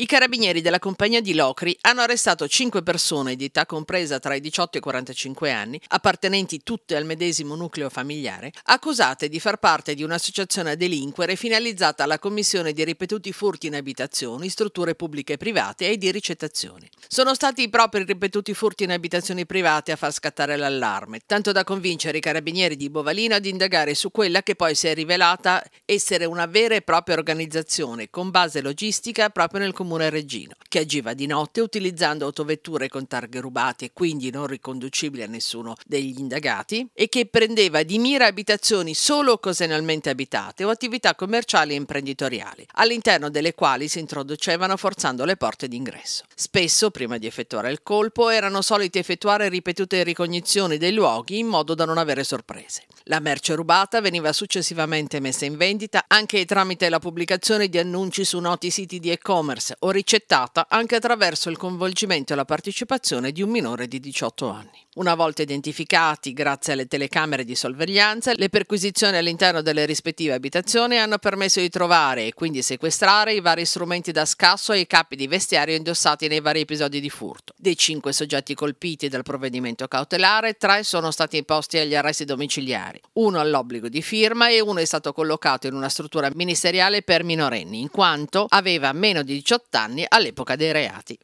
I carabinieri della compagnia di Locri hanno arrestato cinque persone di età compresa tra i 18 e i 45 anni, appartenenti tutte al medesimo nucleo familiare, accusate di far parte di un'associazione a delinquere finalizzata alla commissione di ripetuti furti in abitazioni, strutture pubbliche e private e di ricettazioni. Sono stati i propri ripetuti furti in abitazioni private a far scattare l'allarme, tanto da convincere i carabinieri di Bovalino ad indagare su quella che poi si è rivelata essere una vera e propria organizzazione con base logistica proprio nel comune comune Regino, che agiva di notte utilizzando autovetture con targhe rubate e quindi non riconducibili a nessuno degli indagati e che prendeva di mira abitazioni solo occasionalmente abitate o attività commerciali e imprenditoriali, all'interno delle quali si introducevano forzando le porte d'ingresso. Spesso, prima di effettuare il colpo, erano soliti effettuare ripetute ricognizioni dei luoghi in modo da non avere sorprese. La merce rubata veniva successivamente messa in vendita anche tramite la pubblicazione di annunci su noti siti di e-commerce o ricettata anche attraverso il coinvolgimento e la partecipazione di un minore di 18 anni. Una volta identificati grazie alle telecamere di sorveglianza, le perquisizioni all'interno delle rispettive abitazioni hanno permesso di trovare e quindi sequestrare i vari strumenti da scasso e i capi di vestiario indossati nei vari episodi di furto. Dei cinque soggetti colpiti dal provvedimento cautelare, tre sono stati imposti agli arresti domiciliari, uno all'obbligo di firma e uno è stato collocato in una struttura ministeriale per minorenni, in quanto aveva meno di 18 18 anni all'epoca dei reati.